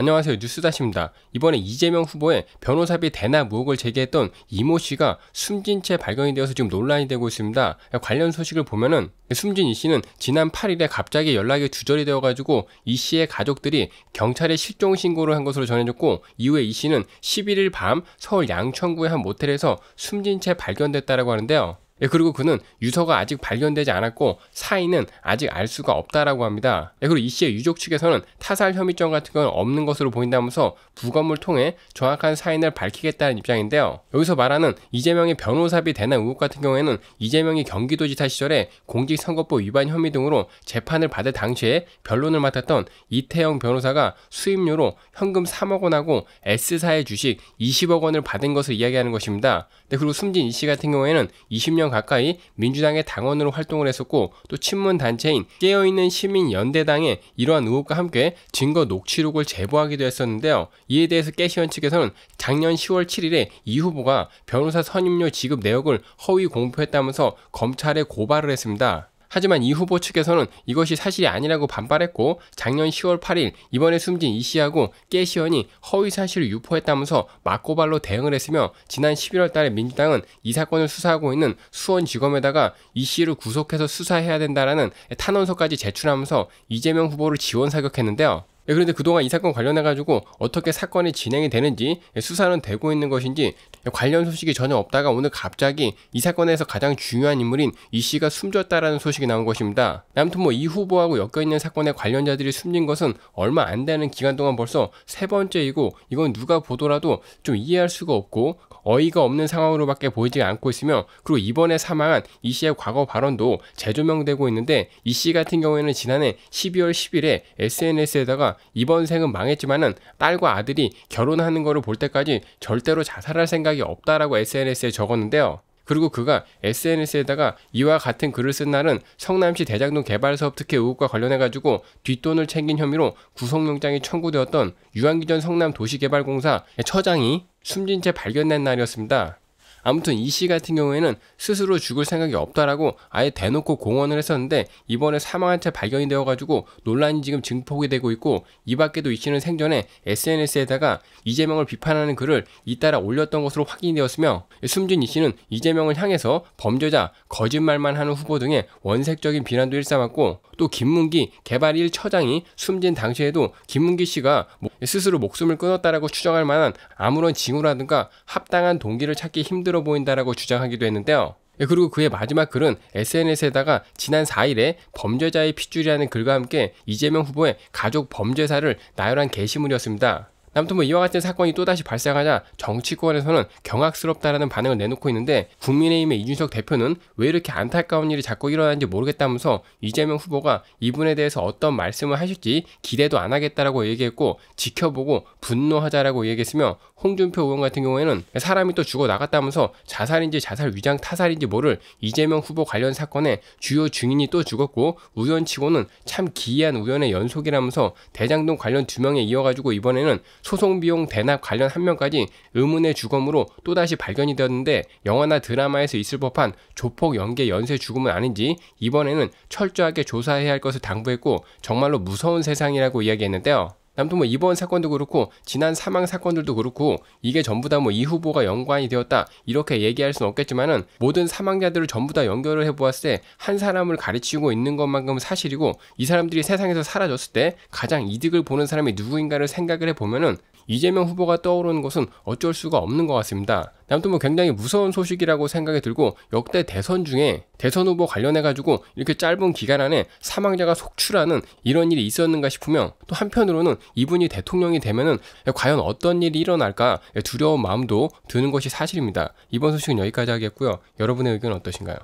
안녕하세요. 뉴스다시입니다. 이번에 이재명 후보의 변호사비 대납 의혹을 제기했던 이모 씨가 숨진 채 발견이 되어서 지금 논란이 되고 있습니다. 관련 소식을 보면은 숨진 이 씨는 지난 8일에 갑자기 연락이 주절이 되어가지고 이 씨의 가족들이 경찰에 실종 신고를 한 것으로 전해졌고 이후에 이 씨는 11일 밤 서울 양천구의 한 모텔에서 숨진 채 발견됐다라고 하는데요. 예, 그리고 그는 유서가 아직 발견되지 않았고 사인은 아직 알 수가 없다라고 합니다. 예, 그리고 이 씨의 유족 측에서는 타살 혐의점 같은 건 없는 것으로 보인다면서 부검을 통해 정확한 사인을 밝히겠다는 입장인데요. 여기서 말하는 이재명의 변호사비 대납 의혹 같은 경우에는 이재명이 경기도지사 시절에 공직선거법 위반 혐의 등으로 재판을 받을 당시에 변론을 맡았던 이태영 변호사가 수임료로 현금 3억 원하고 S사의 주식 20억 원을 받은 것을 이야기하는 것입니다. 네, 그리고 숨진 이 씨 같은 경우에는 20년 20년 가까이 민주당의 당원으로 활동을 했었고 또 친문 단체인 깨어있는 시민연대당에 이러한 의혹과 함께 증거 녹취록을 제보하기도 했었는데요. 이에 대해서 깨시원 측에서는 작년 10월 7일에 이 후보가 변호사 선임료 지급 내역을 허위 공표했다면서 검찰에 고발을 했습니다. 하지만 이 후보 측에서는 이것이 사실이 아니라고 반발했고 작년 10월 8일 이번에 숨진 이 씨하고 깨 시연이 허위 사실을 유포했다면서 맞고발로 대응을 했으며 지난 11월 달에 민주당은 이 사건을 수사하고 있는 수원지검에다가 이 씨를 구속해서 수사해야 된다라는 탄원서까지 제출하면서 이재명 후보를 지원 사격했는데요. 예, 그런데 그동안 이 사건 관련해가지고 어떻게 사건이 진행이 되는지 예, 수사는 되고 있는 것인지 예, 관련 소식이 전혀 없다가 오늘 갑자기 이 사건에서 가장 중요한 인물인 이 씨가 숨졌다라는 소식이 나온 것입니다. 아무튼 뭐 이 후보하고 엮여있는 사건의 관련자들이 숨진 것은 얼마 안 되는 기간 동안 벌써 세 번째이고 이건 누가 보더라도 좀 이해할 수가 없고 어이가 없는 상황으로밖에 보이지 않고 있으며 그리고 이번에 사망한 이 씨의 과거 발언도 재조명되고 있는데 이 씨 같은 경우에는 지난해 12월 10일에 SNS에다가 이번 생은 망했지만은 딸과 아들이 결혼하는 거를 볼 때까지 절대로 자살할 생각이 없다라고 SNS에 적었는데요. 그리고 그가 SNS에다가 이와 같은 글을 쓴 날은 성남시 대장동 개발 사업 특혜 의혹과 관련해가지고 뒷돈을 챙긴 혐의로 구속영장이 청구되었던 유한기전 성남도시개발공사 의 처장이 숨진 채 발견된 날이었습니다. 아무튼 이 씨 같은 경우에는 스스로 죽을 생각이 없다라고 아예 대놓고 공언을 했었는데 이번에 사망한 채 발견이 되어가지고 논란이 지금 증폭이 되고 있고 이 밖에도 이 씨는 생전에 SNS에다가 이재명을 비판하는 글을 잇따라 올렸던 것으로 확인이 되었으며 숨진 이 씨는 이재명을 향해서 범죄자, 거짓말만 하는 후보 등의 원색적인 비난도 일삼았고 또 김문기 개발 1처장이 숨진 당시에도 김문기 씨가 뭐 스스로 목숨을 끊었다라고 추정할 만한 아무런 징후라든가 합당한 동기를 찾기 힘든 힘들어 보인다라고 주장하기도 했는데요. 예, 그리고 그의 마지막 글은 SNS에다가 지난 4일에 범죄자의 핏줄이라는 글과 함께 이재명 후보의 가족 범죄사를 나열한 게시물이었습니다. 아무튼 뭐 이와 같은 사건이 또다시 발생하자 정치권에서는 경악스럽다라는 반응을 내놓고 있는데 국민의힘의 이준석 대표는 왜 이렇게 안타까운 일이 자꾸 일어나는지 모르겠다면서 이재명 후보가 이분에 대해서 어떤 말씀을 하실지 기대도 안 하겠다라고 얘기했고 지켜보고 분노하자라고 얘기했으며 홍준표 의원 같은 경우에는 사람이 또 죽어 나갔다면서 자살인지 자살 위장 타살인지 모를 이재명 후보 관련 사건에 주요 증인이 또 죽었고 우연치고는 참 기이한 우연의 연속이라면서 대장동 관련 두 명에 이어가지고 이번에는 소송 비용 대납 관련 한명까지 의문의 주검으로 또다시 발견이 되었는데 영화나 드라마에서 있을 법한 조폭 연계 연쇄 죽음은 아닌지 이번에는 철저하게 조사해야 할 것을 당부했고 정말로 무서운 세상이라고 이야기했는데요. 아무튼 뭐 이번 사건도 그렇고 지난 사망 사건들도 그렇고 이게 전부 다 뭐 이 후보가 연관이 되었다 이렇게 얘기할 수는 없겠지만은 모든 사망자들을 전부 다 연결을 해보았을 때 한 사람을 가르치고 있는 것만큼은 사실이고 이 사람들이 세상에서 사라졌을 때 가장 이득을 보는 사람이 누구인가를 생각을 해보면은 이재명 후보가 떠오르는 것은 어쩔 수가 없는 것 같습니다. 아무튼 뭐 굉장히 무서운 소식이라고 생각이 들고 역대 대선 중에 대선 후보 관련해 가지고 이렇게 짧은 기간 안에 사망자가 속출하는 이런 일이 있었는가 싶으며 또 한편으로는 이분이 대통령이 되면은 과연 어떤 일이 일어날까 두려운 마음도 드는 것이 사실입니다. 이번 소식은 여기까지 하겠고요. 여러분의 의견 은 어떠신가요?